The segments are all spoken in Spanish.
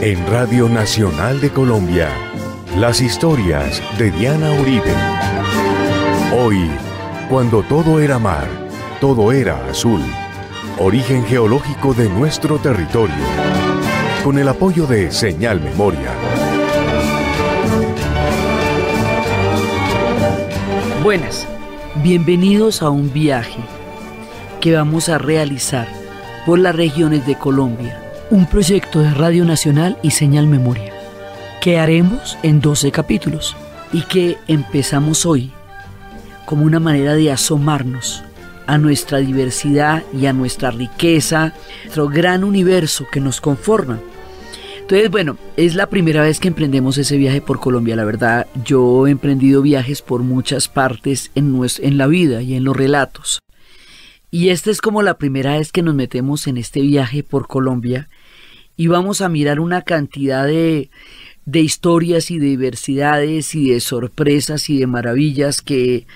En Radio Nacional de Colombia, las historias de Diana Uribe. Hoy, cuando todo era mar, todo era azul. Origen geológico de nuestro territorio. Con el apoyo de Señal Memoria. Buenas, bienvenidos a un viaje que vamos a realizar por las regiones de Colombia un proyecto de Radio Nacional y Señal Memoria, que haremos en 12 capítulos y que empezamos hoy como una manera de asomarnos a nuestra diversidad y a nuestra riqueza, nuestro gran universo que nos conforma. Entonces, bueno, es la primera vez que emprendemos ese viaje por Colombia. La verdad, yo he emprendido viajes por muchas partes en, en la vida y en los relatos. Y esta es como la primera vez que nos metemos en este viaje por Colombia y vamos a mirar una cantidad de, de historias y de diversidades y de sorpresas y de maravillas que,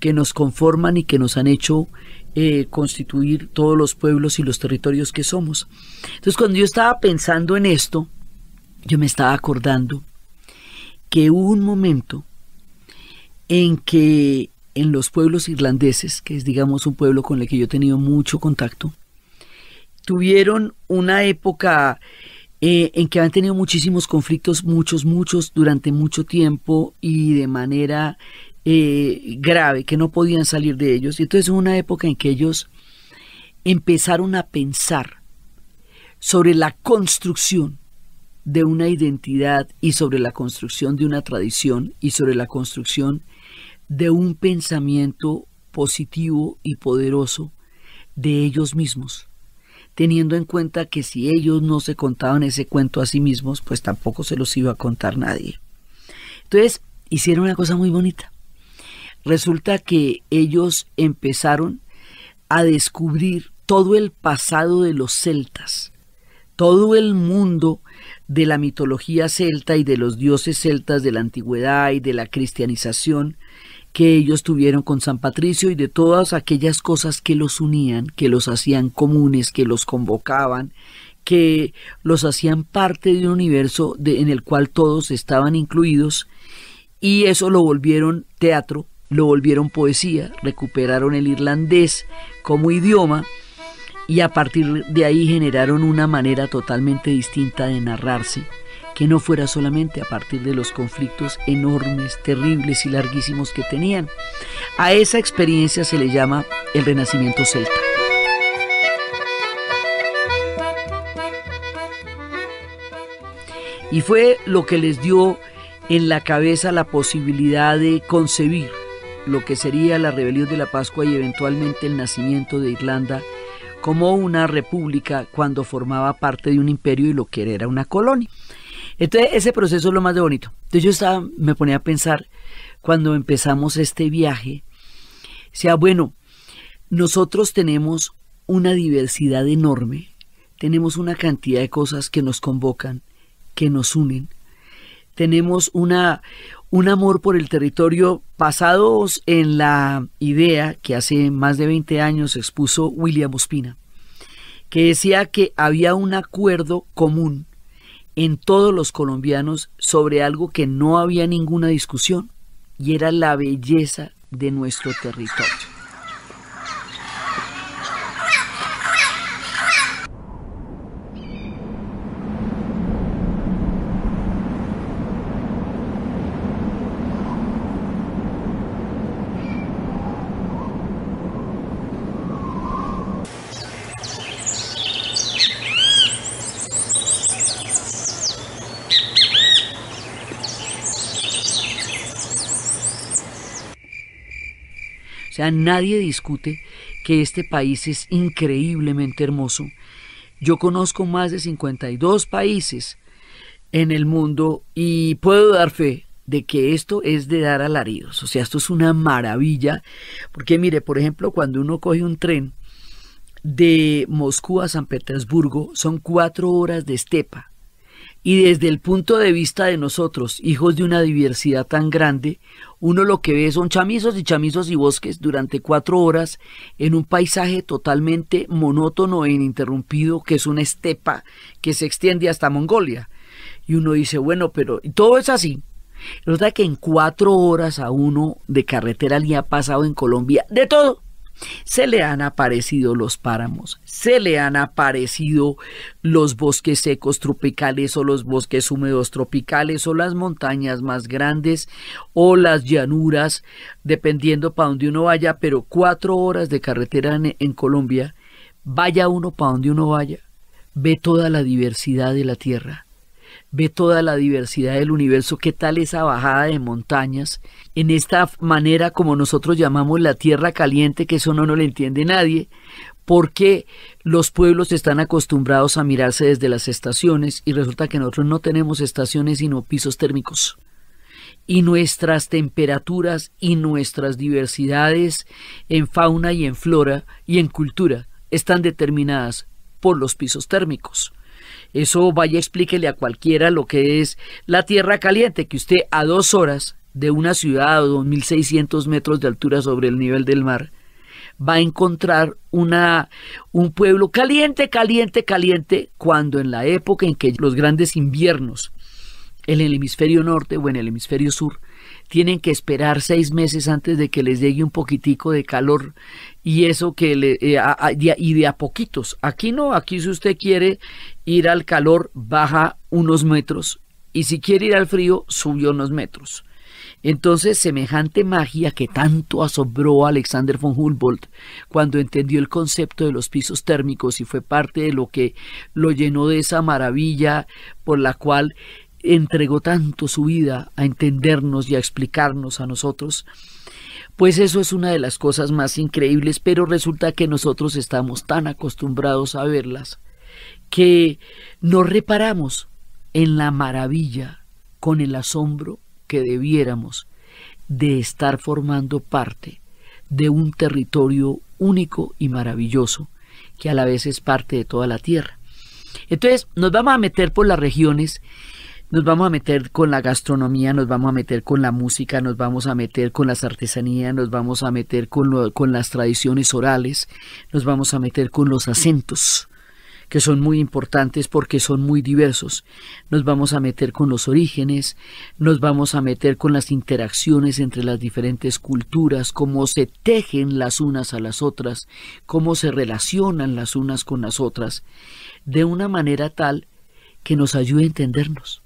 que nos conforman y que nos han hecho eh, constituir todos los pueblos y los territorios que somos. Entonces cuando yo estaba pensando en esto, yo me estaba acordando que hubo un momento en que en los pueblos irlandeses, que es digamos un pueblo con el que yo he tenido mucho contacto, tuvieron una época eh, en que han tenido muchísimos conflictos, muchos, muchos, durante mucho tiempo y de manera eh, grave, que no podían salir de ellos. Y entonces una época en que ellos empezaron a pensar sobre la construcción de una identidad y sobre la construcción de una tradición y sobre la construcción de un pensamiento positivo y poderoso de ellos mismos, teniendo en cuenta que si ellos no se contaban ese cuento a sí mismos, pues tampoco se los iba a contar nadie. Entonces, hicieron una cosa muy bonita. Resulta que ellos empezaron a descubrir todo el pasado de los celtas, todo el mundo de la mitología celta y de los dioses celtas de la antigüedad y de la cristianización, que ellos tuvieron con San Patricio y de todas aquellas cosas que los unían, que los hacían comunes, que los convocaban, que los hacían parte de un universo en el cual todos estaban incluidos y eso lo volvieron teatro, lo volvieron poesía, recuperaron el irlandés como idioma y a partir de ahí generaron una manera totalmente distinta de narrarse que no fuera solamente a partir de los conflictos enormes, terribles y larguísimos que tenían. A esa experiencia se le llama el Renacimiento Celta. Y fue lo que les dio en la cabeza la posibilidad de concebir lo que sería la rebelión de la Pascua y eventualmente el nacimiento de Irlanda como una república cuando formaba parte de un imperio y lo que era una colonia. Entonces, ese proceso es lo más de bonito. Entonces, yo me ponía a pensar, cuando empezamos este viaje, sea bueno, nosotros tenemos una diversidad enorme, tenemos una cantidad de cosas que nos convocan, que nos unen, tenemos una, un amor por el territorio basados en la idea que hace más de 20 años expuso William Ospina, que decía que había un acuerdo común en todos los colombianos sobre algo que no había ninguna discusión y era la belleza de nuestro territorio. nadie discute que este país es increíblemente hermoso. Yo conozco más de 52 países en el mundo y puedo dar fe de que esto es de dar alaridos. O sea, esto es una maravilla. Porque mire, por ejemplo, cuando uno coge un tren de Moscú a San Petersburgo, son cuatro horas de estepa. Y desde el punto de vista de nosotros, hijos de una diversidad tan grande, uno lo que ve son chamizos y chamizos y bosques durante cuatro horas en un paisaje totalmente monótono e ininterrumpido, que es una estepa que se extiende hasta Mongolia. Y uno dice, bueno, pero todo es así. Resulta que en cuatro horas a uno de carretera le ha pasado en Colombia de todo. Se le han aparecido los páramos, se le han aparecido los bosques secos tropicales o los bosques húmedos tropicales o las montañas más grandes o las llanuras, dependiendo para donde uno vaya, pero cuatro horas de carretera en, Colombia, vaya uno para donde uno vaya, ve toda la diversidad de la tierra ve toda la diversidad del universo, qué tal esa bajada de montañas, en esta manera como nosotros llamamos la tierra caliente, que eso no le lo entiende nadie, porque los pueblos están acostumbrados a mirarse desde las estaciones y resulta que nosotros no tenemos estaciones sino pisos térmicos. Y nuestras temperaturas y nuestras diversidades en fauna y en flora y en cultura están determinadas por los pisos térmicos. Eso vaya explíquele a cualquiera lo que es la tierra caliente, que usted a dos horas de una ciudad a 2.600 metros de altura sobre el nivel del mar, va a encontrar una, un pueblo caliente, caliente, caliente, cuando en la época en que los grandes inviernos en el hemisferio norte o en el hemisferio sur, tienen que esperar seis meses antes de que les llegue un poquitico de calor y eso que le, eh, y de a poquitos. Aquí no, aquí si usted quiere ir al calor baja unos metros y si quiere ir al frío sube unos metros. Entonces, semejante magia que tanto asombró a Alexander von Humboldt cuando entendió el concepto de los pisos térmicos y fue parte de lo que lo llenó de esa maravilla por la cual entregó tanto su vida a entendernos y a explicarnos a nosotros, pues eso es una de las cosas más increíbles, pero resulta que nosotros estamos tan acostumbrados a verlas que no reparamos en la maravilla, con el asombro que debiéramos de estar formando parte de un territorio único y maravilloso, que a la vez es parte de toda la tierra. Entonces, nos vamos a meter por las regiones nos vamos a meter con la gastronomía, nos vamos a meter con la música, nos vamos a meter con las artesanías, nos vamos a meter con, con las tradiciones orales, nos vamos a meter con los acentos, que son muy importantes porque son muy diversos. Nos vamos a meter con los orígenes, nos vamos a meter con las interacciones entre las diferentes culturas, cómo se tejen las unas a las otras, cómo se relacionan las unas con las otras, de una manera tal que nos ayude a entendernos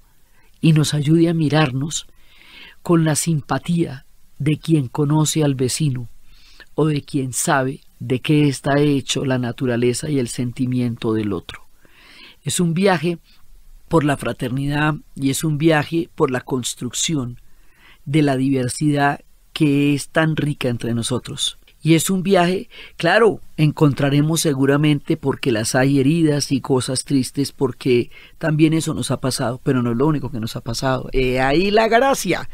y nos ayude a mirarnos con la simpatía de quien conoce al vecino o de quien sabe de qué está hecho la naturaleza y el sentimiento del otro. Es un viaje por la fraternidad y es un viaje por la construcción de la diversidad que es tan rica entre nosotros. Y es un viaje, claro, encontraremos seguramente porque las hay heridas y cosas tristes, porque también eso nos ha pasado, pero no es lo único que nos ha pasado. ahí la gracia.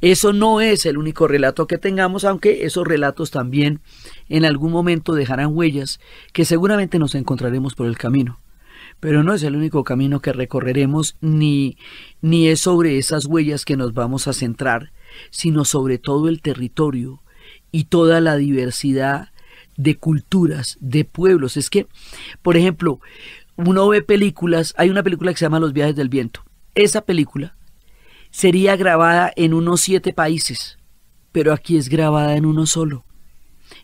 Eso no es el único relato que tengamos, aunque esos relatos también en algún momento dejarán huellas que seguramente nos encontraremos por el camino pero no es el único camino que recorreremos ni, ni es sobre esas huellas que nos vamos a centrar, sino sobre todo el territorio y toda la diversidad de culturas, de pueblos. Es que, por ejemplo, uno ve películas, hay una película que se llama Los viajes del viento. Esa película sería grabada en unos siete países, pero aquí es grabada en uno solo.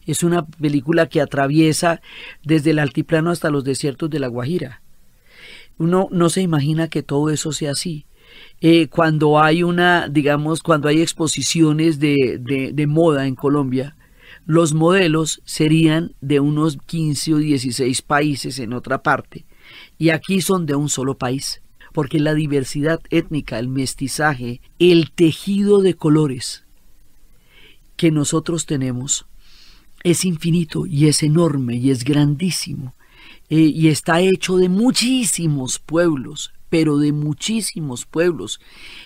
Es una película que atraviesa desde el altiplano hasta los desiertos de la Guajira. Uno no se imagina que todo eso sea así. Eh, cuando hay una, digamos, cuando hay exposiciones de, de, moda en Colombia, los modelos serían de unos 15 o 16 países en otra parte, y aquí son de un solo país, porque la diversidad étnica, el mestizaje, el tejido de colores que nosotros tenemos es infinito y es enorme y es grandísimo. Eh, y está hecho de muchísimos pueblos, pero de muchísimos pueblos.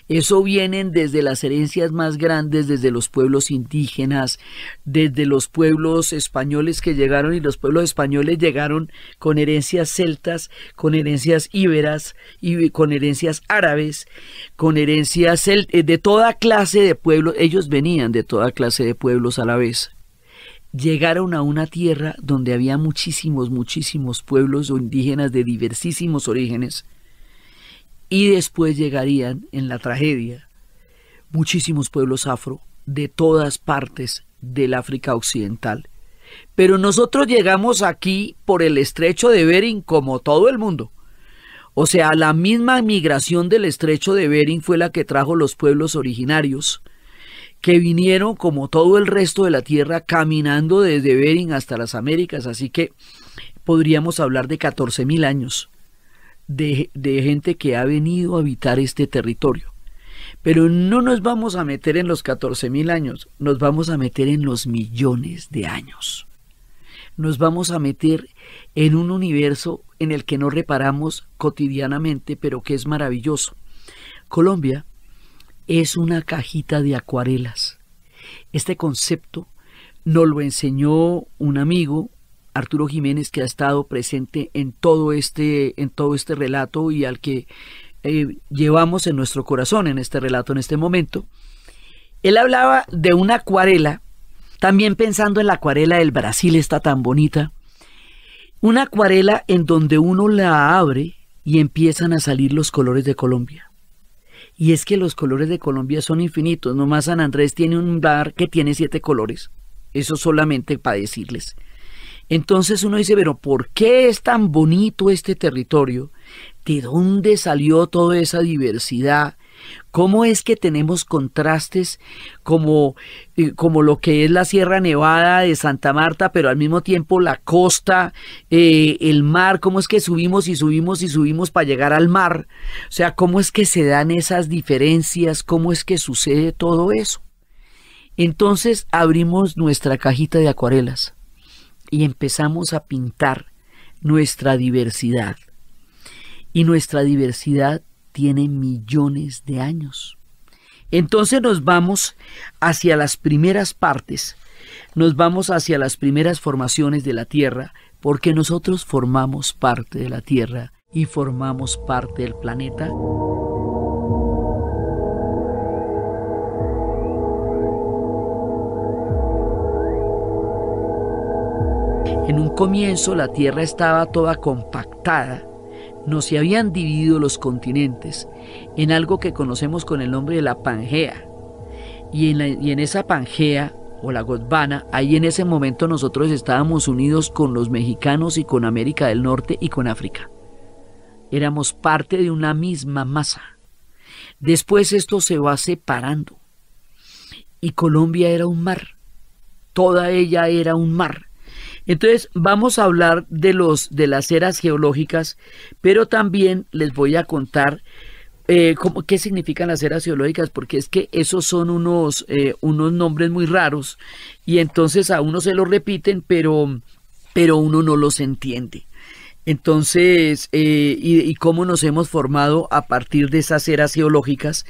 Eso vienen desde las herencias más grandes, desde los pueblos indígenas, desde los pueblos españoles que llegaron y los pueblos españoles llegaron con herencias celtas, con herencias íberas y con herencias árabes, con herencias eh, de toda clase de pueblos. Ellos venían de toda clase de pueblos a la vez llegaron a una tierra donde había muchísimos, muchísimos pueblos o indígenas de diversísimos orígenes y después llegarían en la tragedia muchísimos pueblos afro de todas partes del África Occidental. Pero nosotros llegamos aquí por el estrecho de Bering como todo el mundo. O sea, la misma migración del estrecho de Bering fue la que trajo los pueblos originarios, que vinieron como todo el resto de la Tierra caminando desde Bering hasta las Américas. Así que podríamos hablar de 14.000 años de, gente que ha venido a habitar este territorio. Pero no nos vamos a meter en los 14.000 mil años, nos vamos a meter en los millones de años. Nos vamos a meter en un universo en el que no reparamos cotidianamente, pero que es maravilloso. Colombia es una cajita de acuarelas. Este concepto nos lo enseñó un amigo, Arturo Jiménez, que ha estado presente en todo este, en todo este relato y al que eh, llevamos en nuestro corazón en este relato en este momento. Él hablaba de una acuarela, también pensando en la acuarela del Brasil, está tan bonita. Una acuarela en donde uno la abre y empiezan a salir los colores de Colombia. Y es que los colores de Colombia son infinitos. Nomás San Andrés tiene un bar que tiene siete colores. Eso solamente para decirles. Entonces uno dice, pero ¿por qué es tan bonito este territorio? ¿De dónde salió toda esa diversidad? ¿Cómo es que tenemos contrastes como, eh, como, lo que es la Sierra Nevada de Santa Marta, pero al mismo tiempo la costa, eh, el mar? ¿Cómo es que subimos y subimos y subimos para llegar al mar? O sea, ¿cómo es que se dan esas diferencias? ¿Cómo es que sucede todo eso? Entonces abrimos nuestra cajita de acuarelas y empezamos a pintar nuestra diversidad. Y nuestra diversidad tiene millones de años. Entonces nos vamos hacia las primeras partes, nos vamos hacia las primeras formaciones de la Tierra, porque nosotros formamos parte de la Tierra y formamos parte del planeta. En un comienzo la Tierra estaba toda compactada, no se habían dividido los continentes en algo que conocemos con el nombre de la Pangea. Y en, en esa Pangea o la Gotbana, ahí en ese momento nosotros estábamos unidos con los mexicanos y con América del Norte y con África. Éramos parte de una misma masa. Después esto se va separando y Colombia era un mar. Toda ella era un mar entonces vamos a hablar de, los, de las eras geológicas, pero también les voy a contar eh, ¿cómo, ¿Qué significan las eras geológicas? Porque es que esos son unos, eh, unos nombres muy raros y entonces a uno se los repiten, pero, pero uno no los entiende. Entonces, eh, y, cómo nos hemos formado a partir de esas eras geológicas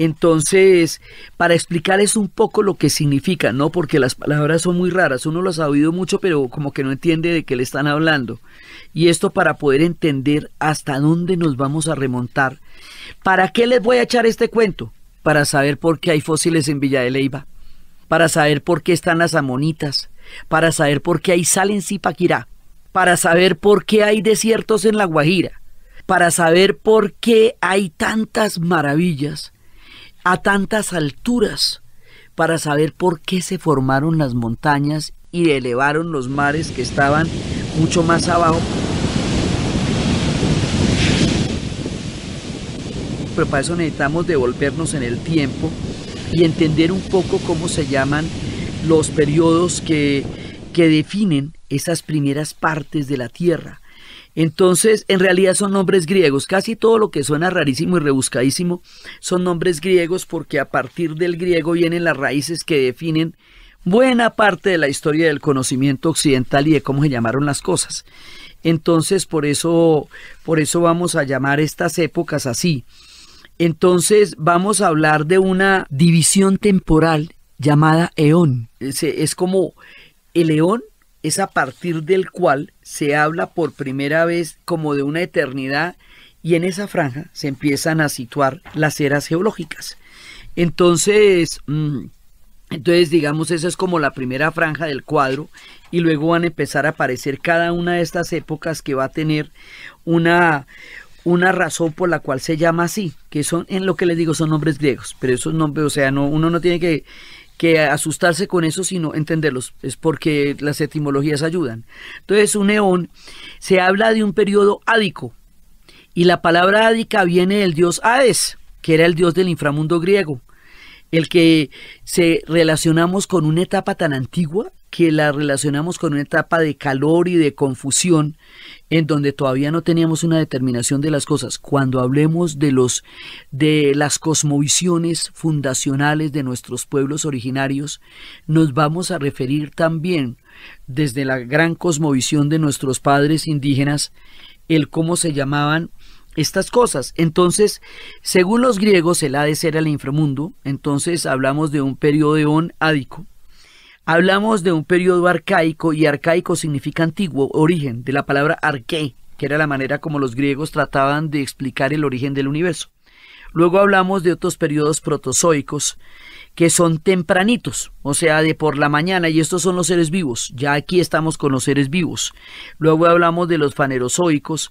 entonces, para explicarles un poco lo que significa, ¿no? Porque las palabras son muy raras, uno las ha oído mucho, pero como que no entiende de qué le están hablando. Y esto para poder entender hasta dónde nos vamos a remontar. ¿Para qué les voy a echar este cuento? Para saber por qué hay fósiles en Villa de Leiva, para saber por qué están las amonitas, para saber por qué hay sal en Zipaquirá, para saber por qué hay desiertos en La Guajira, para saber por qué hay tantas maravillas a tantas alturas para saber por qué se formaron las montañas y elevaron los mares que estaban mucho más abajo. Pero para eso necesitamos devolvernos en el tiempo y entender un poco cómo se llaman los periodos que, que definen esas primeras partes de la Tierra entonces, en realidad son nombres griegos. Casi todo lo que suena rarísimo y rebuscadísimo son nombres griegos porque a partir del griego vienen las raíces que definen buena parte de la historia del conocimiento occidental y de cómo se llamaron las cosas. Entonces, por eso, por eso vamos a llamar estas épocas así. Entonces, vamos a hablar de una división temporal llamada eón. Es, es como el eón es a partir del cual se habla por primera vez como de una eternidad y en esa franja se empiezan a situar las eras geológicas. Entonces, mm, entonces digamos, esa es como la primera franja del cuadro y luego van a empezar a aparecer cada una de estas épocas que va a tener una, una razón por la cual se llama así, que son en lo que les digo son nombres griegos, pero esos nombres, o sea, no, uno no tiene que que asustarse con eso, sino entenderlos, es porque las etimologías ayudan. Entonces, un neón se habla de un periodo ádico, y la palabra ádica viene del dios Hades, que era el dios del inframundo griego el que se relacionamos con una etapa tan antigua que la relacionamos con una etapa de calor y de confusión en donde todavía no teníamos una determinación de las cosas. Cuando hablemos de los de las cosmovisiones fundacionales de nuestros pueblos originarios, nos vamos a referir también desde la gran cosmovisión de nuestros padres indígenas el cómo se llamaban estas cosas. Entonces, según los griegos, el Hades era el inframundo, entonces hablamos de un periodo ádico. Hablamos de un periodo arcaico y arcaico significa antiguo, origen, de la palabra arque, que era la manera como los griegos trataban de explicar el origen del universo. Luego hablamos de otros periodos protozoicos, que son tempranitos, o sea, de por la mañana, y estos son los seres vivos, ya aquí estamos con los seres vivos. Luego hablamos de los fanerozoicos,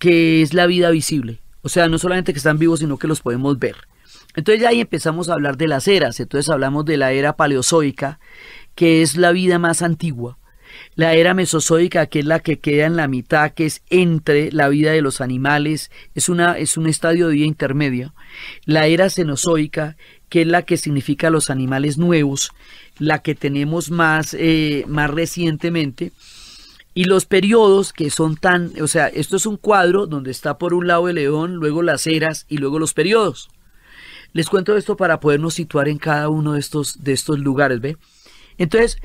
que es la vida visible, o sea, no solamente que están vivos, sino que los podemos ver. Entonces ya ahí empezamos a hablar de las eras, entonces hablamos de la era paleozoica, que es la vida más antigua, la era mesozoica, que es la que queda en la mitad, que es entre la vida de los animales, es, una, es un estadio de vida intermedia, la era cenozoica, que es la que significa los animales nuevos, la que tenemos más, eh, más recientemente, y los periodos que son tan, o sea, esto es un cuadro donde está por un lado el león, luego las eras y luego los periodos. Les cuento esto para podernos situar en cada uno de estos, de estos lugares, ¿ve? Entonces,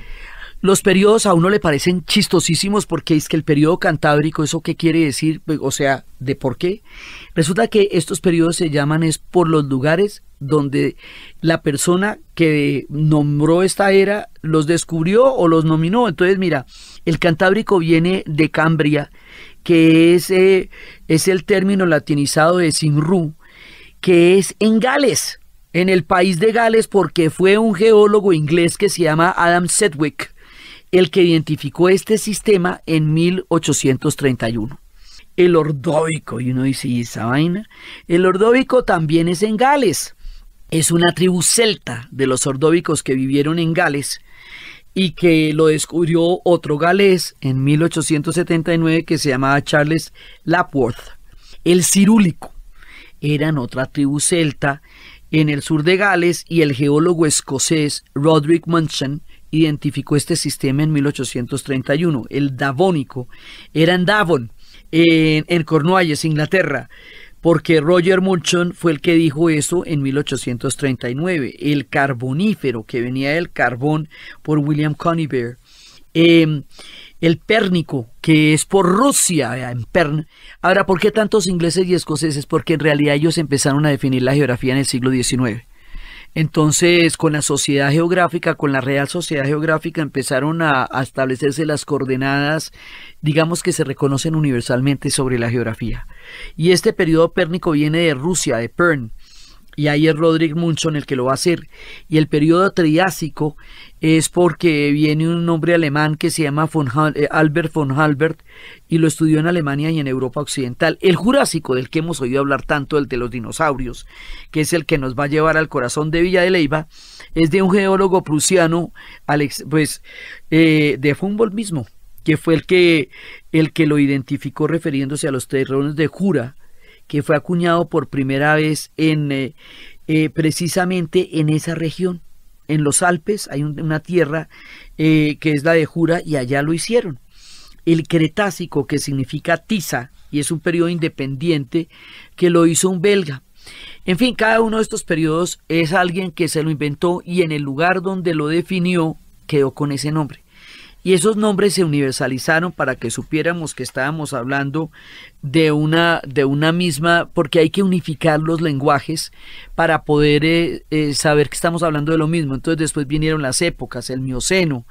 los periodos a uno le parecen chistosísimos porque es que el periodo cantábrico, ¿eso qué quiere decir? O sea, ¿de por qué? Resulta que estos periodos se llaman es por los lugares donde la persona que nombró esta era los descubrió o los nominó. Entonces, mira, el Cantábrico viene de Cambria, que es, eh, es el término latinizado de Sinru, que es en Gales, en el país de Gales, porque fue un geólogo inglés que se llama Adam Sedwick el que identificó este sistema en 1831 el ordovico, y uno dice, ¿y esa vaina? El ordovico también es en Gales es una tribu celta de los sordóbicos que vivieron en Gales y que lo descubrió otro galés en 1879 que se llamaba Charles Lapworth. El cirúlico eran otra tribu celta en el sur de Gales y el geólogo escocés Roderick Munson identificó este sistema en 1831. El davónico eran Davon en, en Cornualles, Inglaterra porque Roger Mulchon fue el que dijo eso en 1839, el carbonífero que venía del carbón por William Conybeare. Em, el pérnico, que es por Rusia, eh, en Pern. Ahora, ¿por qué tantos ingleses y escoceses? Porque en realidad ellos empezaron a definir la geografía en el siglo XIX. Entonces, con la Sociedad Geográfica, con la Real Sociedad Geográfica, empezaron a, establecerse las coordenadas, digamos que se reconocen universalmente sobre la geografía. Y este periodo pérnico viene de Rusia, de Pern, y ahí es Roderick Munson el que lo va a hacer. Y el periodo triásico es porque viene un hombre alemán que se llama eh, Albert von Halbert y lo estudió en Alemania y en Europa Occidental. El Jurásico, del que hemos oído hablar tanto, el de los dinosaurios, que es el que nos va a llevar al corazón de Villa de Leiva, es de un geólogo prusiano, pues, eh, de Humboldt mismo, que fue el que, el que lo identificó refiriéndose a los terrenos de Jura que fue acuñado por primera vez en, eh, eh, precisamente en esa región. En los Alpes hay una tierra eh, que es la de Jura y allá lo hicieron. El Cretácico, que significa tiza, y es un periodo independiente que lo hizo un belga. En fin, cada uno de estos periodos es alguien que se lo inventó y en el lugar donde lo definió quedó con ese nombre. Y esos nombres se universalizaron para que supiéramos que estábamos hablando de una, de una misma, porque hay que unificar los lenguajes para poder eh, eh, saber que estamos hablando de lo mismo. Entonces después vinieron las épocas, el mioceno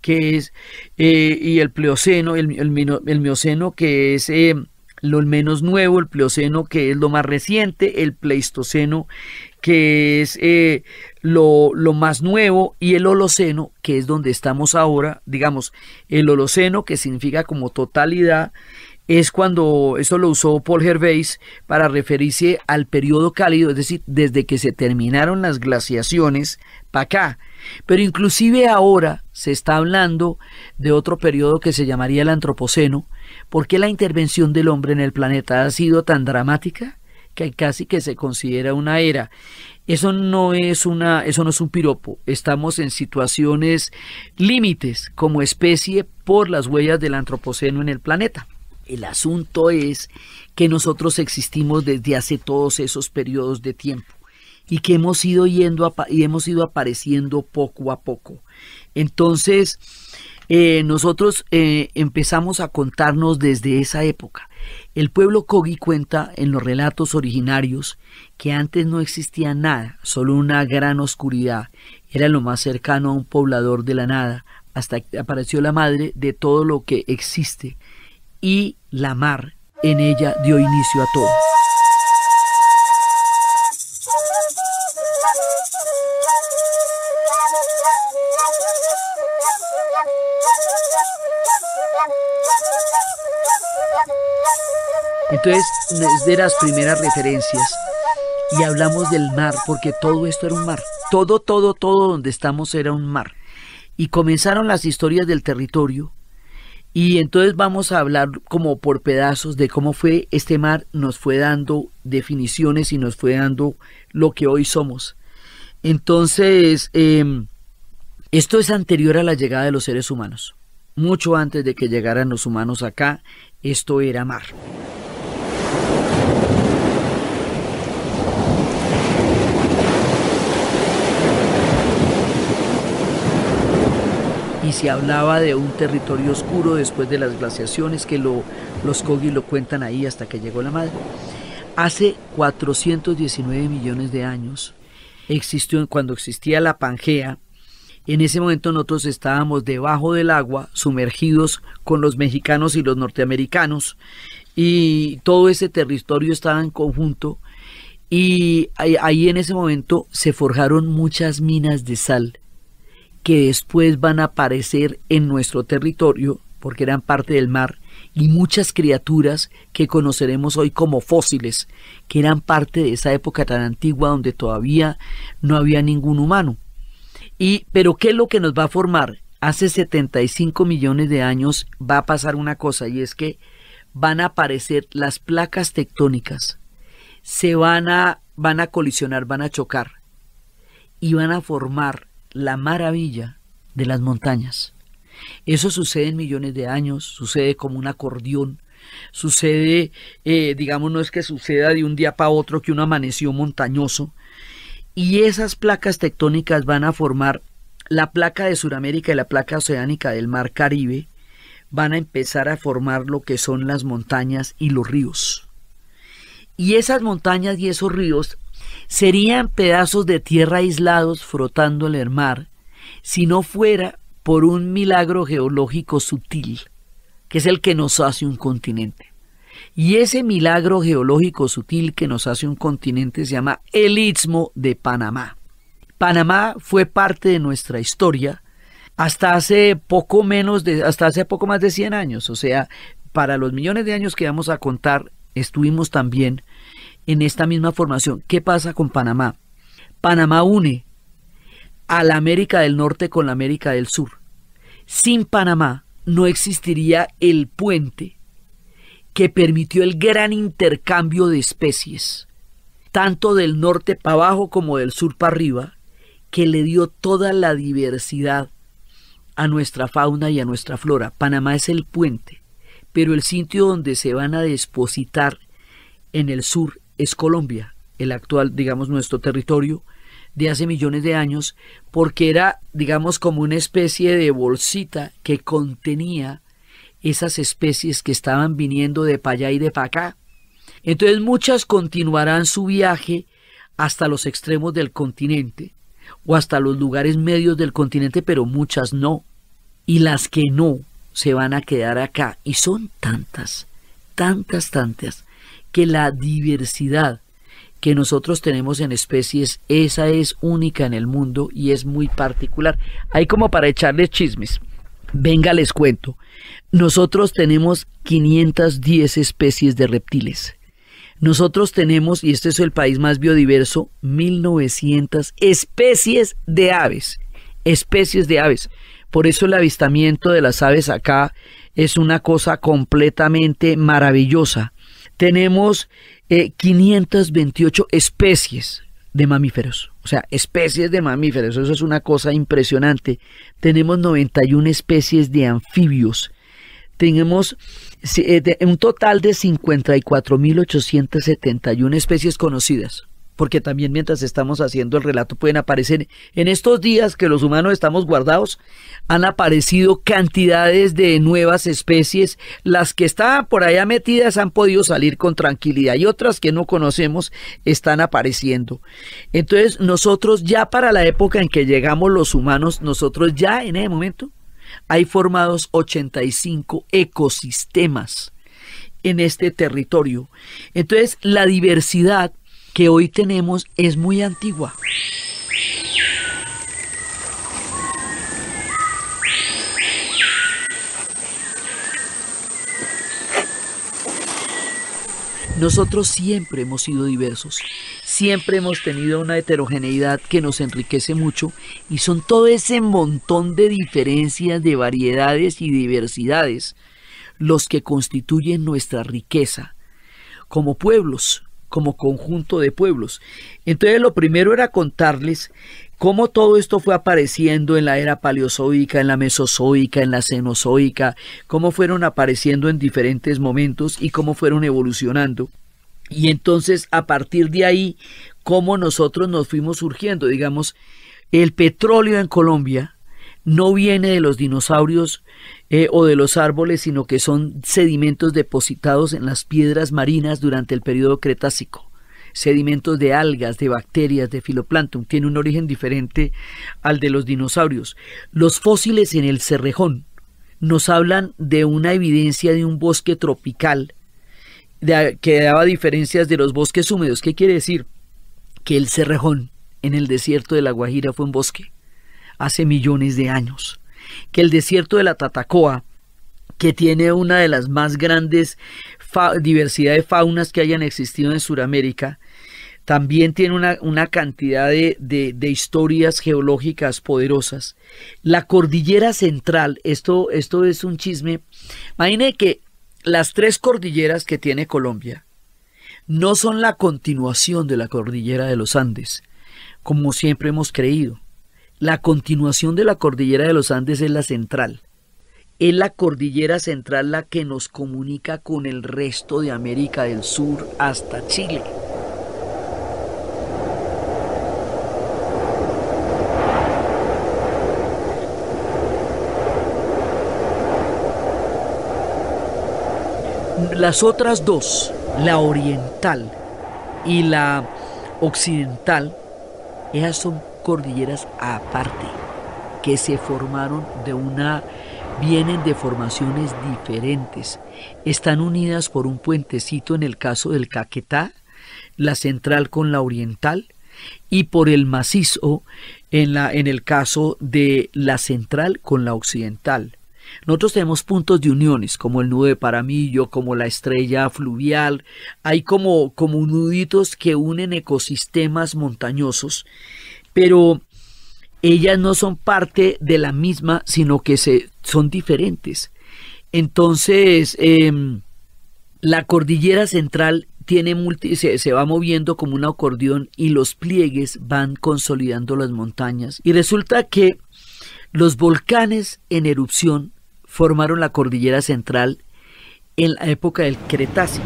que es, eh, y el pleoceno, el, mioceno que es lo menos nuevo, el Plioceno, que es lo más reciente, el Pleistoceno, que es lo, más nuevo y el Holoceno, que es donde estamos ahora, digamos, el Holoceno, que significa como totalidad, es cuando, eso lo usó Paul Gervais para referirse al periodo cálido, es decir, desde que se terminaron las glaciaciones para acá. Pero inclusive ahora se está hablando de otro periodo que se llamaría el Antropoceno, porque la intervención del hombre en el planeta ha sido tan dramática que casi que se considera una era. Eso no es una, eso no es un piropo. Estamos en situaciones límites como especie por las huellas del antropoceno en el planeta. El asunto es que nosotros existimos desde hace todos esos periodos de tiempo y que hemos ido yendo y hemos ido apareciendo poco a poco. Entonces, eh, nosotros eh, empezamos a contarnos desde esa época. El pueblo Kogi cuenta en los relatos originarios que antes no existía nada, solo una gran oscuridad. Era lo más cercano a un poblador de la nada, hasta que apareció la madre de todo lo que existe y la mar en ella dio inicio a todo. Entonces, es de las primeras referencias. Y hablamos del mar, porque todo esto era un mar. Todo, todo, todo donde estamos era un mar. Y comenzaron las historias del territorio. Y entonces vamos a hablar como por pedazos de cómo fue este mar, nos fue dando definiciones y nos fue dando lo que hoy somos. Entonces, em, esto es anterior a la llegada de los seres humanos. Mucho antes de que llegaran los humanos acá, esto era mar. y se hablaba de un territorio oscuro después de las glaciaciones que los Kogi lo cuentan ahí hasta que llegó la madre. Hace 419 millones de años existió cuando existía la Pangea. En ese momento nosotros estábamos debajo del agua, sumergidos con los mexicanos y los norteamericanos, y todo ese territorio estaba en conjunto. Y ahí en ese momento se forjaron muchas minas de sal que después van a aparecer en nuestro territorio, porque eran parte del mar, y muchas criaturas que conoceremos hoy como fósiles, que eran parte de esa época tan antigua donde todavía no había ningún humano. Y, pero ¿qué es lo que nos va a formar? Hace 75 millones de años va a pasar una cosa y es que van a aparecer las placas tectónicas. Se van a, van a colisionar, van a chocar y van a formar la maravilla de las montañas. Eso sucede en millones de años, sucede como un acordeón, sucede, eh, digamos, no es que suceda de un día para otro que un amaneció montañoso. Y esas placas tectónicas van a formar la placa de Sudamérica y la placa oceánica del Mar Caribe, van a empezar a formar lo que son las montañas y los ríos. Y esas montañas y esos ríos Serían pedazos de tierra aislados frotando el mar, si no fuera por un milagro geológico sutil, que es el que nos hace un continente. Y ese milagro geológico sutil que nos hace un continente se llama el Istmo de Panamá. Panamá fue parte de nuestra historia hasta hace poco menos de hasta hace poco más de 100 años, o sea, para los millones de años que vamos a contar estuvimos también en esta misma formación. ¿Qué pasa con Panamá? Panamá une a la América del Norte con la América del Sur. Sin Panamá no existiría el puente que permitió el gran intercambio de especies, tanto del norte para abajo como del sur para arriba, que le dio toda la diversidad a nuestra fauna y a nuestra flora. Panamá es el puente, pero el sitio donde se van a depositar en el sur es Colombia, el actual, digamos, nuestro territorio de hace millones de años, porque era, digamos, como una especie de bolsita que contenía esas especies que estaban viniendo de para allá y de para acá. Entonces muchas continuarán su viaje hasta los extremos del continente o hasta los lugares medios del continente, pero muchas no. Y las que no se van a quedar acá, y son tantas, tantas, tantas, que la diversidad que nosotros tenemos en especies, esa es única en el mundo y es muy particular. Hay como para echarles chismes. Venga, les cuento. Nosotros tenemos 510 especies de reptiles. Nosotros tenemos, y este es el país más biodiverso, 1900 especies de aves. Especies de aves. Por eso el avistamiento de las aves acá es una cosa completamente maravillosa tenemos 528 eh, especies de mamíferos, o sea, especies de mamíferos, eso es una cosa impresionante. Tenemos 91 especies de anfibios, tenemos eh, un total de 54.871 especies conocidas porque también mientras estamos haciendo el relato pueden aparecer, en estos días que los humanos estamos guardados, han aparecido cantidades de nuevas especies, las que estaban por allá metidas han podido salir con tranquilidad y otras que no conocemos están apareciendo. Entonces nosotros ya para la época en que llegamos los humanos, nosotros ya en ese momento hay formados 85 ecosistemas en este territorio. Entonces, la diversidad que hoy tenemos es muy antigua. Nosotros siempre hemos sido diversos, siempre hemos tenido una heterogeneidad que nos enriquece mucho y son todo ese montón de diferencias, de variedades y diversidades los que constituyen nuestra riqueza como pueblos, como conjunto de pueblos. Entonces lo primero era contarles cómo todo esto fue apareciendo en la era paleozoica, en la mesozoica, en la cenozoica, cómo fueron apareciendo en diferentes momentos y cómo fueron evolucionando. Y entonces a partir de ahí, cómo nosotros nos fuimos surgiendo, digamos, el petróleo en Colombia no viene de los dinosaurios eh, o de los árboles, sino que son sedimentos depositados en las piedras marinas durante el periodo Cretácico sedimentos de algas, de bacterias, de filoplancton, tiene un origen diferente al de los dinosaurios. Los fósiles en el Cerrejón nos hablan de una evidencia de un bosque tropical que daba diferencias de los bosques húmedos. ¿Qué quiere decir? Que el Cerrejón en el desierto de La Guajira fue un bosque hace millones de años, que el desierto de la Tatacoa, que tiene una de las más grandes diversidad de faunas que hayan existido en Sudamérica, también tiene una, cantidad de, historias geológicas poderosas. La cordillera central, esto, esto es un chisme. Imagine que las tres cordilleras que tiene Colombia no son la continuación de la cordillera de los Andes, como siempre hemos creído. La continuación de la cordillera de los Andes es la central. Es la cordillera central la que nos comunica con el resto de América del Sur hasta Chile. Las otras dos, la oriental y la occidental, ellas son cordilleras aparte, que se formaron de una vienen de formaciones diferentes. Están unidas por un puentecito en el caso del Caquetá, la central con la oriental y por el macizo en, la, en el caso de la central con la occidental. Nosotros tenemos puntos de uniones, como el nudo de Paramillo, como la estrella fluvial. Hay como, como nuditos que unen ecosistemas montañosos pero ellas no son parte de la misma, sino que se, son diferentes. Entonces, em, la cordillera central tiene se, se, va moviendo como un acordeón y los pliegues van consolidando las montañas. Y resulta que los volcanes en erupción formaron la cordillera central en la época del Cretácico.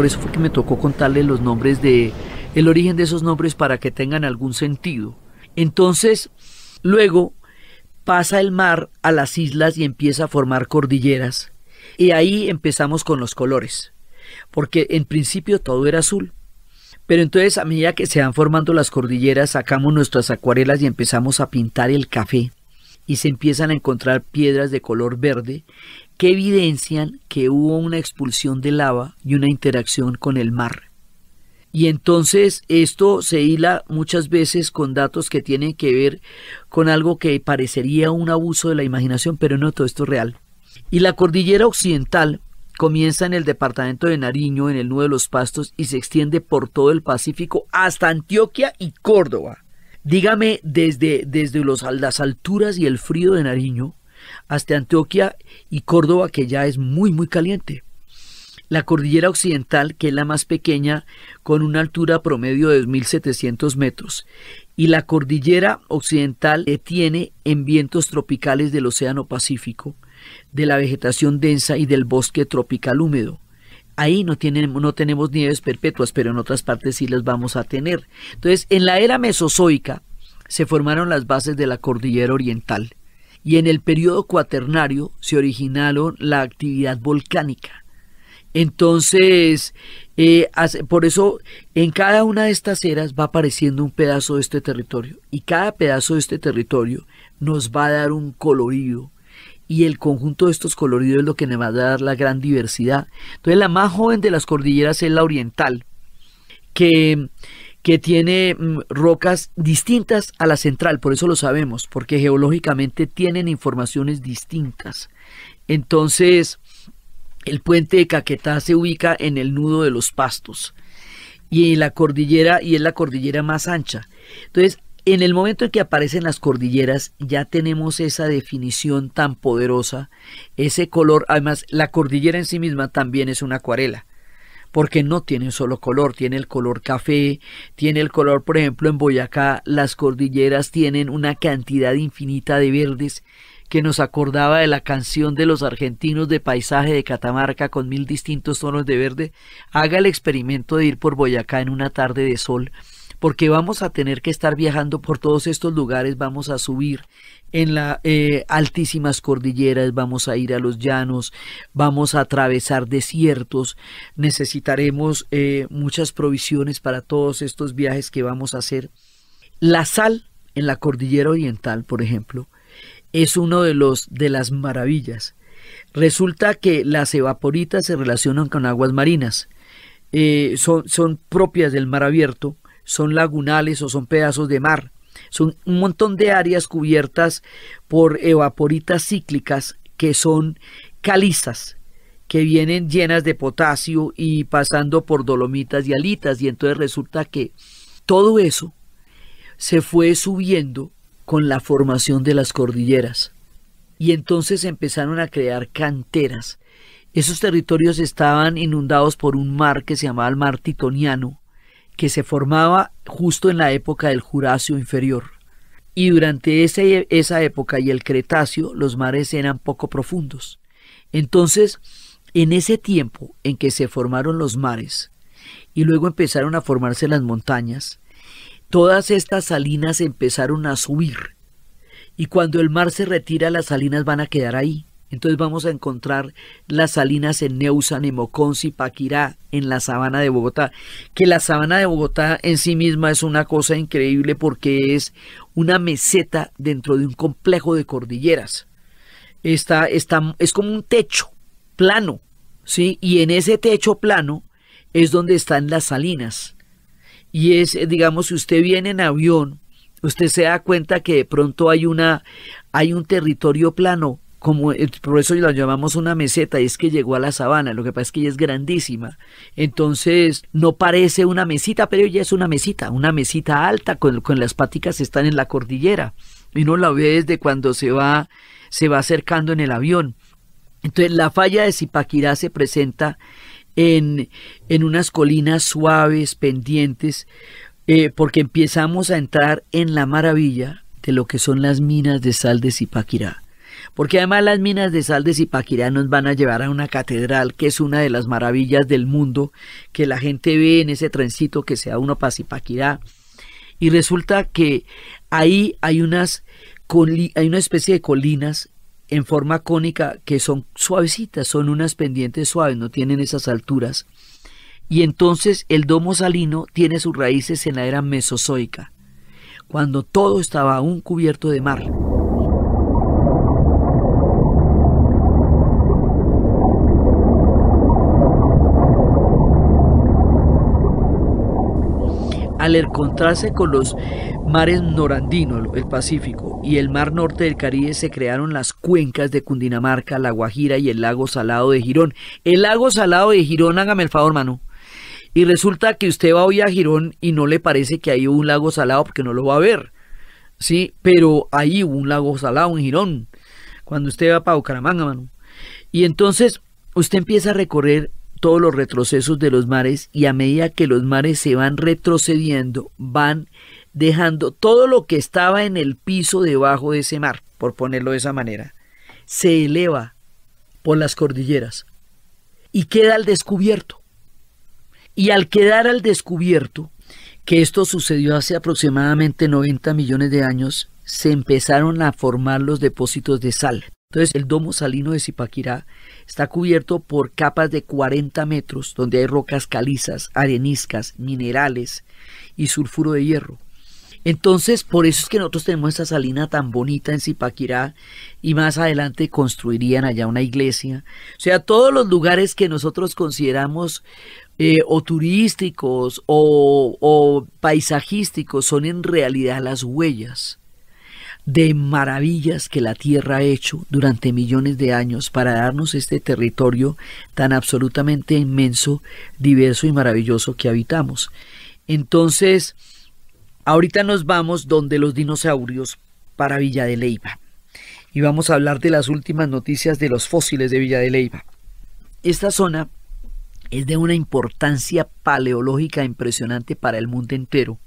por eso fue que me tocó contarles los nombres de, el origen de esos nombres para que tengan algún sentido. Entonces, luego pasa el mar a las islas y empieza a formar cordilleras. Y ahí empezamos con los colores, porque en principio todo era azul. Pero entonces a medida que se van formando las cordilleras, sacamos nuestras acuarelas y empezamos a pintar el café. Y se empiezan a encontrar piedras de color verde que evidencian que hubo una expulsión de lava y una interacción con el mar. Y entonces esto se hila muchas veces con datos que tienen que ver con algo que parecería un abuso de la imaginación, pero no todo esto es real. Y la cordillera occidental comienza en el departamento de Nariño, en el Nudo de los Pastos, y se extiende por todo el Pacífico hasta Antioquia y Córdoba. Dígame, desde, desde los, las alturas y el frío de Nariño, hasta Antioquia y Córdoba, que ya es muy, muy caliente. La cordillera occidental, que es la más pequeña, con una altura promedio de 2.700 metros. Y la cordillera occidental tiene en vientos tropicales del Océano Pacífico, de la vegetación densa y del bosque tropical húmedo. Ahí no, no tenemos nieves perpetuas, pero en otras partes sí las vamos a tener. Entonces, en la era mesozoica se formaron las bases de la cordillera oriental y en el periodo cuaternario se originaron la actividad volcánica. Entonces, eh, por eso en cada una de estas eras va apareciendo un pedazo de este territorio y cada pedazo de este territorio nos va a dar un colorido y el conjunto de estos coloridos es lo que nos va a dar la gran diversidad. Entonces, la más joven de las cordilleras es la oriental, que que tiene mm, rocas distintas a la central, por eso lo sabemos, porque geológicamente tienen informaciones distintas. Entonces, el puente de Caquetá se ubica en el nudo de los pastos y en la cordillera y es la cordillera más ancha. Entonces, en el momento en que aparecen las cordilleras, ya tenemos esa definición tan poderosa, ese color, además la cordillera en sí misma también es una acuarela porque no tiene un solo color, tiene el color café, tiene el color, por ejemplo, en Boyacá las cordilleras tienen una cantidad infinita de verdes que nos acordaba de la canción de los argentinos de paisaje de Catamarca con mil distintos tonos de verde, haga el experimento de ir por Boyacá en una tarde de sol, porque vamos a tener que estar viajando por todos estos lugares, vamos a subir en las eh, altísimas cordilleras, vamos a ir a los llanos, vamos a atravesar desiertos, necesitaremos eh, muchas provisiones para todos estos viajes que vamos a hacer. La sal en la cordillera oriental, por ejemplo, es uno de los de las maravillas. Resulta que las evaporitas se relacionan con aguas marinas, eh, son propias del mar abierto, son lagunales o son pedazos de mar son un montón de áreas cubiertas por evaporitas cíclicas que son calizas, que vienen llenas de potasio y pasando por dolomitas y alitas. Y entonces resulta que todo eso se fue subiendo con la formación de las cordilleras. Y entonces empezaron a crear canteras. Esos territorios estaban inundados por un mar que se llamaba el mar Titoniano, que se formaba justo en la época del Jurásico inferior. Y durante esa época y el Cretáceo los mares eran poco profundos. Entonces, en ese tiempo en que se formaron los mares y luego empezaron a formarse las montañas, todas estas salinas empezaron a subir. Y cuando el mar se retira, las salinas van a quedar ahí. Entonces vamos a encontrar las salinas en Neusa, Nemocón y Paquirá, en la sabana de Bogotá. Que la sabana de Bogotá en sí misma es una cosa increíble porque es una meseta dentro de un complejo de cordilleras. está, es como un techo plano, ¿sí? Y en ese techo plano es donde están las salinas. Y es, digamos, si usted viene en avión, usted se da cuenta que de pronto hay, una, hay un territorio plano eh, por eso la llamamos una meseta, Y es que llegó a la sabana, lo que pasa es que ella es grandísima. Entonces, no parece una mesita, pero ella es una mesita, una mesita alta, con, con las paticas están en la cordillera. Y no la ve desde cuando se va, se va acercando en el avión. Entonces, la falla de Zipaquirá se presenta en, en unas colinas suaves, pendientes, eh, porque empezamos a entrar en la maravilla de lo que son las minas de sal de Zipaquirá porque además las minas de sal de Zipaquirá nos van a llevar a una catedral que es una de las maravillas del mundo, que la gente ve en ese trencito que se da uno para Zipaquirá. Y resulta que ahí hay, unas, hay una especie de colinas en forma cónica que son suavecitas, son unas pendientes suaves, no tienen esas alturas. Y entonces el domo salino tiene sus raíces en la era mesozoica, cuando todo estaba aún cubierto de mar. al encontrarse con los mares norandinos, el Pacífico, y el mar norte del Caribe se crearon las cuencas de Cundinamarca, La Guajira y el lago salado de Girón. El lago salado de Girón, hágame el favor, mano. Y resulta que usted va hoy a Girón y no le parece que hay un lago salado porque no lo va a ver. Sí, pero ahí hubo un lago salado en Girón, cuando usted va para Bucaramanga, mano. Y entonces usted empieza a recorrer todos los retrocesos de los mares y a medida que los mares se van retrocediendo, van dejando todo lo que estaba en el piso debajo de ese mar, por ponerlo de esa manera, se eleva por las cordilleras y queda al descubierto. Y al quedar al descubierto, que esto sucedió hace aproximadamente 90 millones de años, se empezaron a formar los depósitos de sal. Entonces el domo salino de Zipaquirá Está cubierto por capas de 40 metros donde hay rocas calizas, areniscas, minerales y sulfuro de hierro. Entonces, por eso es que nosotros tenemos esta salina tan bonita en Zipaquirá y más adelante construirían allá una iglesia. O sea, todos los lugares que nosotros consideramos eh, o turísticos o paisajísticos son en realidad las huellas de maravillas que la tierra ha hecho durante millones de años para darnos este territorio tan absolutamente inmenso, diverso y maravilloso que habitamos. Entonces, ahorita nos vamos donde los dinosaurios para Villa de Leiva. Y vamos a hablar de las últimas noticias de los fósiles de Villa de Leiva. Esta zona es de una importancia paleológica impresionante para el mundo entero,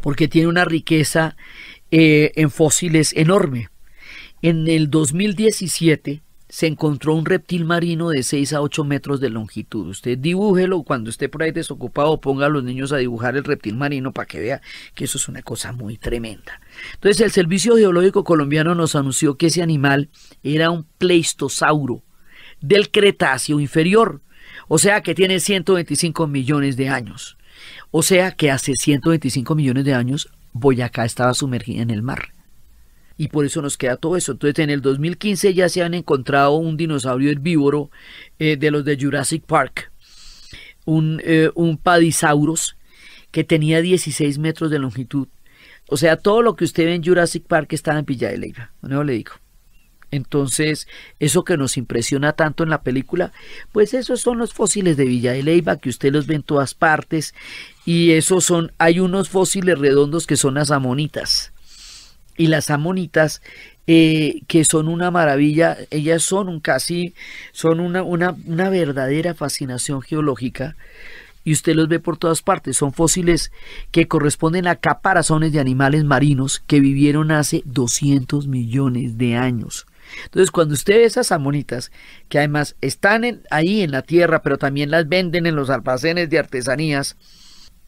porque tiene una riqueza eh, en fósiles enorme. En el 2017 se encontró un reptil marino de 6 a 8 metros de longitud. Usted dibújelo cuando esté por ahí desocupado, ponga a los niños a dibujar el reptil marino para que vea que eso es una cosa muy tremenda. Entonces el Servicio Geológico Colombiano nos anunció que ese animal era un pleistosauro del Cretáceo inferior, o sea que tiene 125 millones de años. O sea que hace 125 millones de años Boyacá estaba sumergida en el mar. Y por eso nos queda todo eso. Entonces, en el 2015 ya se han encontrado un dinosaurio herbívoro eh, de los de Jurassic Park, un, eh, padisaurus que tenía 16 metros de longitud. O sea, todo lo que usted ve en Jurassic Park estaba en Villa de Leyva, no le digo. Entonces, eso que nos impresiona tanto en la película, pues esos son los fósiles de Villa de Leyva, que usted los ve en todas partes, y esos son, hay unos fósiles redondos que son las amonitas. Y las amonitas, eh, que son una maravilla, ellas son un casi, son una, verdadera fascinación geológica y usted los ve por todas partes. Son fósiles que corresponden a caparazones de animales marinos que vivieron hace 200 millones de años. Entonces, cuando usted ve esas amonitas, que además están ahí en la tierra, pero también las venden en los almacenes de artesanías,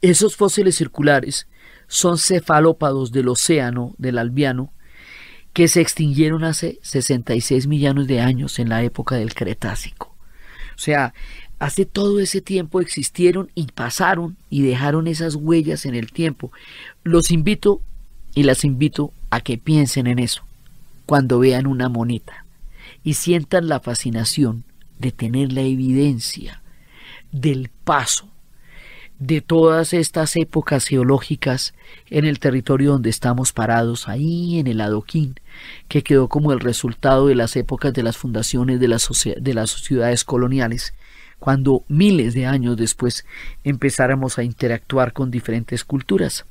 esos fósiles circulares son cefalópodos del océano, del Albiano, que se extinguieron hace 66 millones de años en la época del Cretácico. O sea, hace todo ese tiempo existieron y pasaron y dejaron esas huellas en el tiempo. Los invito y las invito a que piensen en eso cuando vean una moneta y sientan la fascinación de tener la evidencia del paso de todas estas épocas geológicas en el territorio donde estamos parados, ahí en el adoquín, que quedó como el resultado de las épocas de las fundaciones de las, de las ciudades coloniales, cuando miles de años después empezáramos a interactuar con diferentes culturas.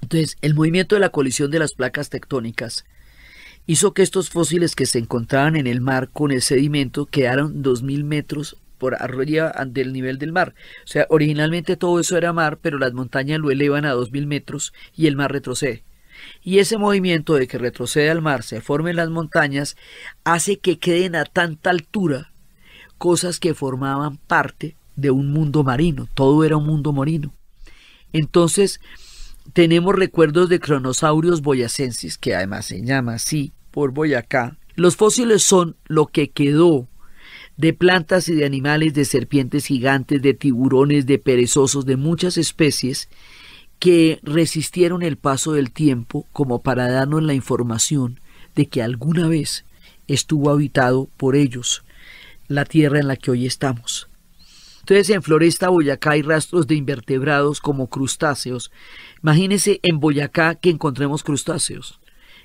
Entonces, el movimiento de la colisión de las placas tectónicas hizo que estos fósiles que se encontraban en el mar con el sedimento quedaron 2.000 metros por arriba del nivel del mar. O sea, originalmente todo eso era mar, pero las montañas lo elevan a 2.000 metros y el mar retrocede. Y ese movimiento de que retrocede al mar, se formen las montañas, hace que queden a tanta altura cosas que formaban parte de un mundo marino. Todo era un mundo marino. Entonces, tenemos recuerdos de cronosaurios boyacensis, que además se llama así por Boyacá. Los fósiles son lo que quedó de plantas y de animales, de serpientes gigantes, de tiburones, de perezosos, de muchas especies que resistieron el paso del tiempo como para darnos la información de que alguna vez estuvo habitado por ellos la tierra en la que hoy estamos. Entonces en Floresta Boyacá hay rastros de invertebrados como crustáceos. Imagínense en Boyacá que encontremos crustáceos,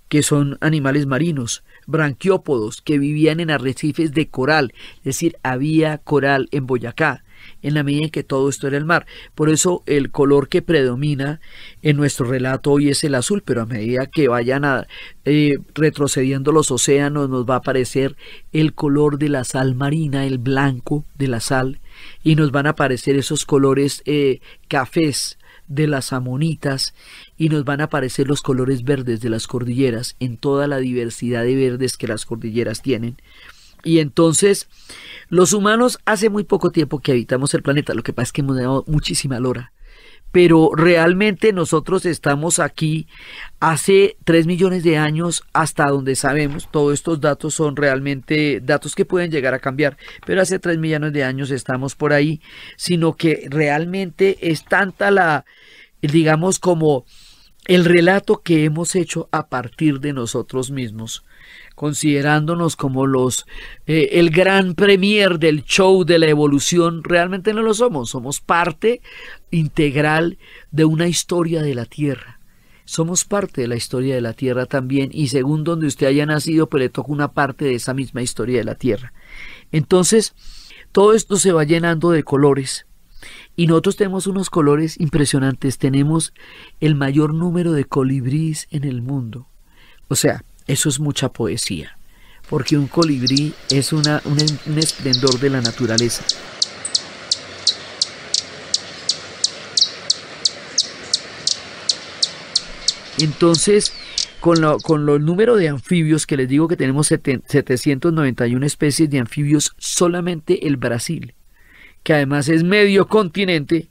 que son animales marinos, branquiópodos que vivían en arrecifes de coral, es decir, había coral en Boyacá en la medida en que todo esto era el mar. Por eso el color que predomina en nuestro relato hoy es el azul, pero a medida que vayan a, ah, eh, retrocediendo los océanos nos va a aparecer el color de la sal marina, el blanco de la sal, y nos van a aparecer esos colores eh, cafés de las amonitas y nos van a aparecer los colores verdes de las cordilleras en toda la diversidad de verdes que las cordilleras tienen. Y entonces, los humanos hace muy poco tiempo que habitamos el planeta, lo que pasa es que hemos dado muchísima lora pero realmente nosotros estamos aquí hace 3 millones de años hasta donde sabemos, todos estos datos son realmente datos que pueden llegar a cambiar, pero hace 3 millones de años estamos por ahí, sino que realmente es tanta la, digamos como el relato que hemos hecho a partir de nosotros mismos, considerándonos como los eh, el gran premier del show de la evolución, realmente no lo somos, somos parte integral de una historia de la Tierra. Somos parte de la historia de la Tierra también y según donde usted haya nacido, pues le toca una parte de esa misma historia de la Tierra. Entonces, todo esto se va llenando de colores. Y nosotros tenemos unos colores impresionantes. Tenemos el mayor número de colibríes en el mundo. O sea, eso es mucha poesía, porque un colibrí es una, un, esplendor de la naturaleza. Entonces, con, lo, con los número de anfibios que les digo que tenemos 791 especies de anfibios, solamente el Brasil, que además es medio continente,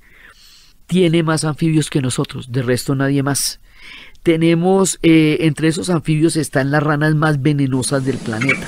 tiene más anfibios que nosotros, de resto nadie más. Tenemos, eh, entre esos anfibios están las ranas más venenosas del planeta.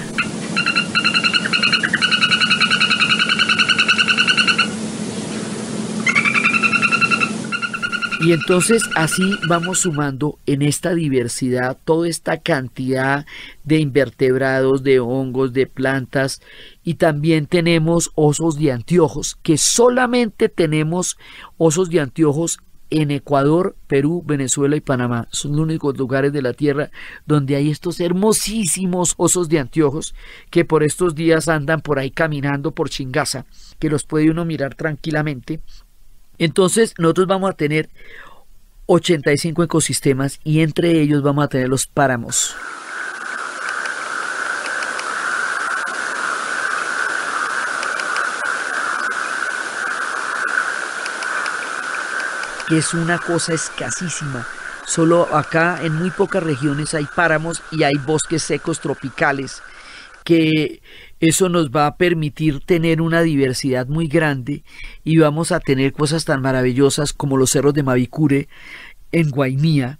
Y entonces así vamos sumando en esta diversidad toda esta cantidad de invertebrados, de hongos, de plantas. Y también tenemos osos de anteojos, que solamente tenemos osos de anteojos en Ecuador, Perú, Venezuela y Panamá. Son los únicos lugares de la Tierra donde hay estos hermosísimos osos de anteojos que por estos días andan por ahí caminando por Chingaza, que los puede uno mirar tranquilamente. Entonces nosotros vamos a tener 85 ecosistemas y entre ellos vamos a tener los páramos. que es una cosa escasísima. Solo acá en muy pocas regiones hay páramos y hay bosques secos tropicales, que eso nos va a permitir tener una diversidad muy grande y vamos a tener cosas tan maravillosas como los cerros de Mavicure en Guainía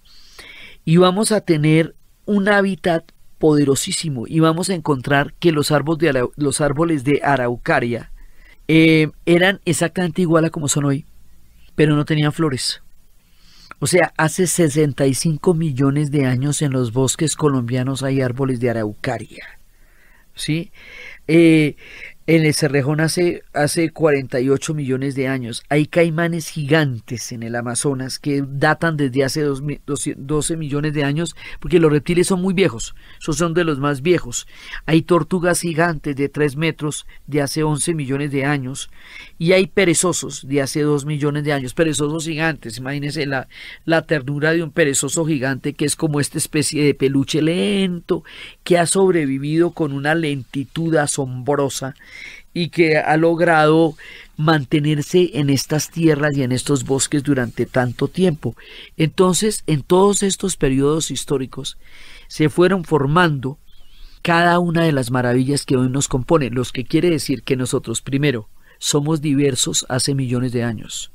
y vamos a tener un hábitat poderosísimo y vamos a encontrar que los árboles de, Araucaria eh, eran exactamente igual a como son hoy pero no tenía flores. O sea, hace 65 millones de años en los bosques colombianos hay árboles de araucaria. ¿sí? Eh, en el Cerrejón hace, hace 48 millones de años. Hay caimanes gigantes en el Amazonas que datan desde hace 12 millones de años porque los reptiles son muy viejos. Esos son de los más viejos. Hay tortugas gigantes de 3 metros de hace 11 millones de años. Y hay perezosos de hace 2 millones de años. Perezosos gigantes. Imagínense la, la ternura de un perezoso gigante que es como esta especie de peluche lento que ha sobrevivido con una lentitud asombrosa y que ha logrado mantenerse en estas tierras y en estos bosques durante tanto tiempo. Entonces, en todos estos periodos históricos se fueron formando cada una de las maravillas que hoy nos componen, los que quiere decir que nosotros, primero, somos diversos hace millones de años.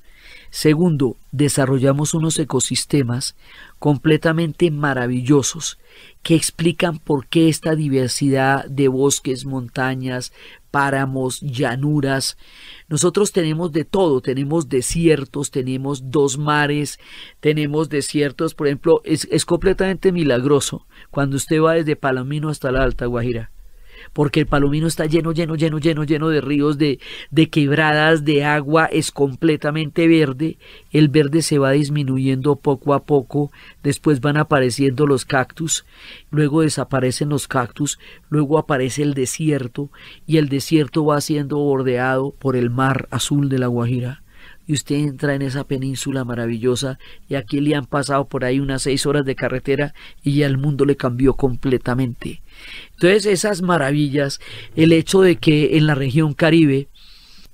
Segundo, desarrollamos unos ecosistemas completamente maravillosos que explican por qué esta diversidad de bosques, montañas, páramos, llanuras. Nosotros tenemos de todo, tenemos desiertos, tenemos dos mares, tenemos desiertos, por ejemplo, es, es completamente milagroso cuando usted va desde Palomino hasta la Alta Guajira porque el Palomino está lleno, lleno, lleno, lleno, lleno de ríos, de, de quebradas, de agua, es completamente verde. El verde se va disminuyendo poco a poco, después van apareciendo los cactus, luego desaparecen los cactus, luego aparece el desierto y el desierto va siendo bordeado por el mar azul de la Guajira y usted entra en esa península maravillosa y aquí le han pasado por ahí unas seis horas de carretera y ya el mundo le cambió completamente. Entonces esas maravillas, el hecho de que en la región caribe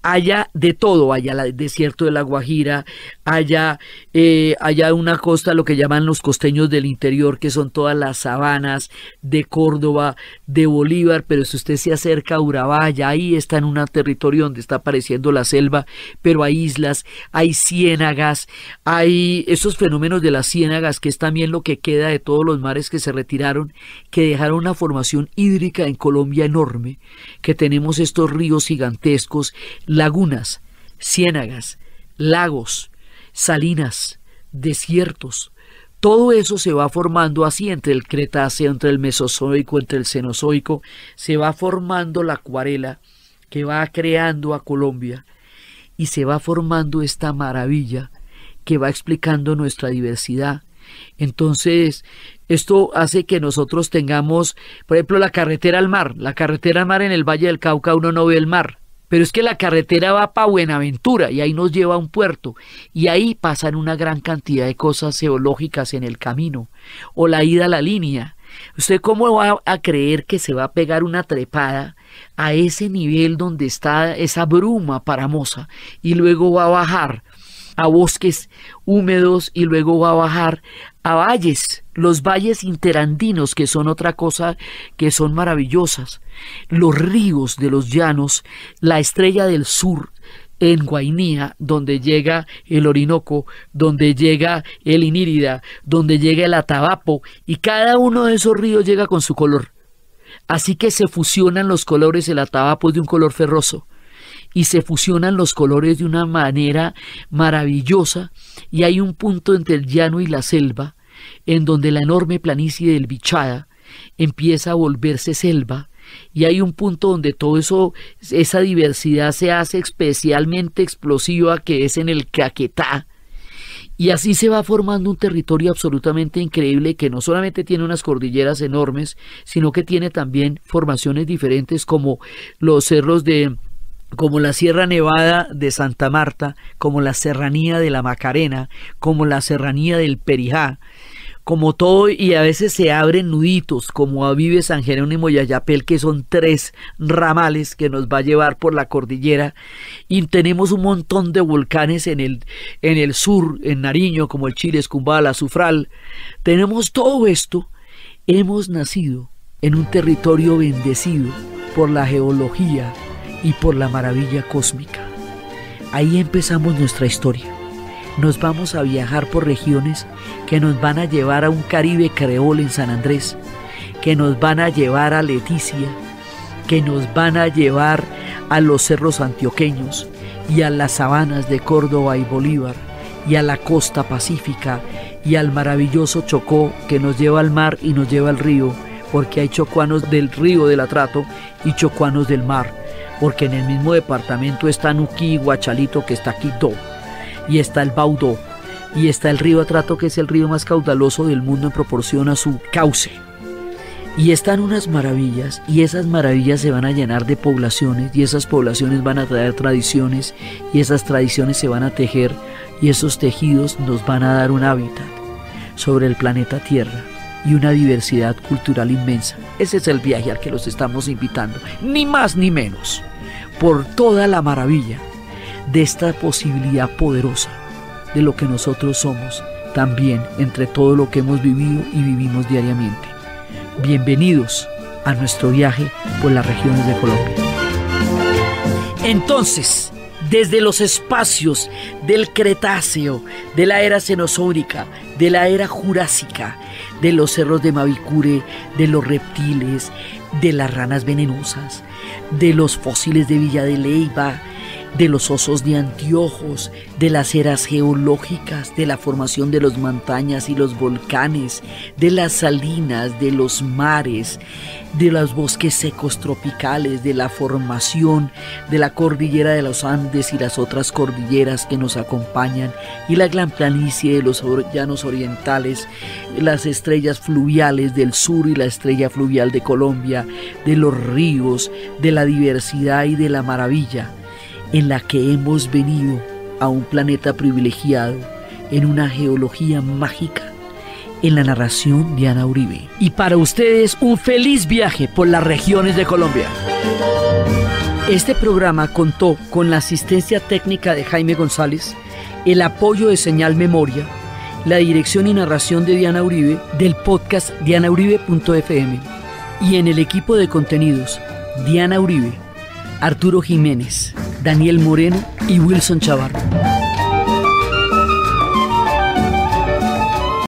Allá de todo, allá el desierto de la Guajira, allá eh, una costa, lo que llaman los costeños del interior, que son todas las sabanas de Córdoba, de Bolívar, pero si usted se acerca a Urabaya, ahí está en un territorio donde está apareciendo la selva, pero hay islas, hay ciénagas, hay esos fenómenos de las ciénagas, que es también lo que queda de todos los mares que se retiraron, que dejaron una formación hídrica en Colombia enorme, que tenemos estos ríos gigantescos, lagunas, ciénagas, lagos, salinas, desiertos. Todo eso se va formando así entre el Cretáceo, entre el Mesozoico, entre el Cenozoico. Se va formando la acuarela que va creando a Colombia y se va formando esta maravilla que va explicando nuestra diversidad. Entonces, esto hace que nosotros tengamos, por ejemplo, la carretera al mar. La carretera al mar en el Valle del Cauca uno no ve el mar. Pero es que la carretera va para Buenaventura y ahí nos lleva a un puerto y ahí pasan una gran cantidad de cosas geológicas en el camino o la ida a la línea. ¿Usted cómo va a creer que se va a pegar una trepada a ese nivel donde está esa bruma paramosa y luego va a bajar a bosques húmedos y luego va a bajar a valles, los valles interandinos, que son otra cosa que son maravillosas, los ríos de los llanos, la estrella del sur, en Guainía, donde llega el Orinoco, donde llega el Inírida, donde llega el Atabapo, y cada uno de esos ríos llega con su color. Así que se fusionan los colores, el Atabapo de un color ferroso, y se fusionan los colores de una manera maravillosa y hay un punto entre el llano y la selva en donde la enorme planicie del Bichada empieza a volverse selva y hay un punto donde todo eso esa diversidad se hace especialmente explosiva que es en el Caquetá y así se va formando un territorio absolutamente increíble que no solamente tiene unas cordilleras enormes, sino que tiene también formaciones diferentes como los cerros de como la Sierra Nevada de Santa Marta, como la Serranía de la Macarena, como la Serranía del Perijá, como todo, y a veces se abren nuditos, como Avive, San Jerónimo y Ayapel, que son tres ramales que nos va a llevar por la cordillera. Y tenemos un montón de volcanes en el, en el sur, en Nariño, como el Chile, la Sufral. Tenemos todo esto. Hemos nacido en un territorio bendecido por la geología, y por la maravilla cósmica. Ahí empezamos nuestra historia. Nos vamos a viajar por regiones que nos van a llevar a un Caribe creol en San Andrés, que nos van a llevar a Leticia, que nos van a llevar a los cerros antioqueños y a las sabanas de Córdoba y Bolívar y a la costa pacífica y al maravilloso Chocó que nos lleva al mar y nos lleva al río, porque hay chocuanos del río del Atrato y chocuanos del mar porque en el mismo departamento está y Guachalito, que está Quito, y está el Baudó, y está el río Atrato, que es el río más caudaloso del mundo en proporción a su cauce. Y están unas maravillas, y esas maravillas se van a llenar de poblaciones, y esas poblaciones van a traer tradiciones, y esas tradiciones se van a tejer, y esos tejidos nos van a dar un hábitat sobre el planeta Tierra y una diversidad cultural inmensa. Ese es el viaje al que los estamos invitando, ni más ni menos por toda la maravilla de esta posibilidad poderosa de lo que nosotros somos también entre todo lo que hemos vivido y vivimos diariamente. Bienvenidos a nuestro viaje por las regiones de Colombia. Entonces, desde los espacios del Cretáceo, de la era Cenozoica, de la era Jurásica, de los cerros de Mavicure, de los reptiles, de las ranas venenosas, de los fósiles de Villa de Leyva de los osos de anteojos, de las eras geológicas, de la formación de las montañas y los volcanes, de las salinas, de los mares, de los bosques secos tropicales, de la formación de la cordillera de los Andes y las otras cordilleras que nos acompañan, y la gran planicie de los llanos orientales, las estrellas fluviales del sur y la estrella fluvial de Colombia, de los ríos, de la diversidad y de la maravilla en la que hemos venido a un planeta privilegiado, en una geología mágica, en la narración de Ana Uribe. Y para ustedes un feliz viaje por las regiones de Colombia. Este programa contó con la asistencia técnica de Jaime González, el apoyo de Señal Memoria, la dirección y narración de Diana Uribe del podcast dianauribe.fm y en el equipo de contenidos Diana Uribe Arturo Jiménez, Daniel Moreno y Wilson Chavarro.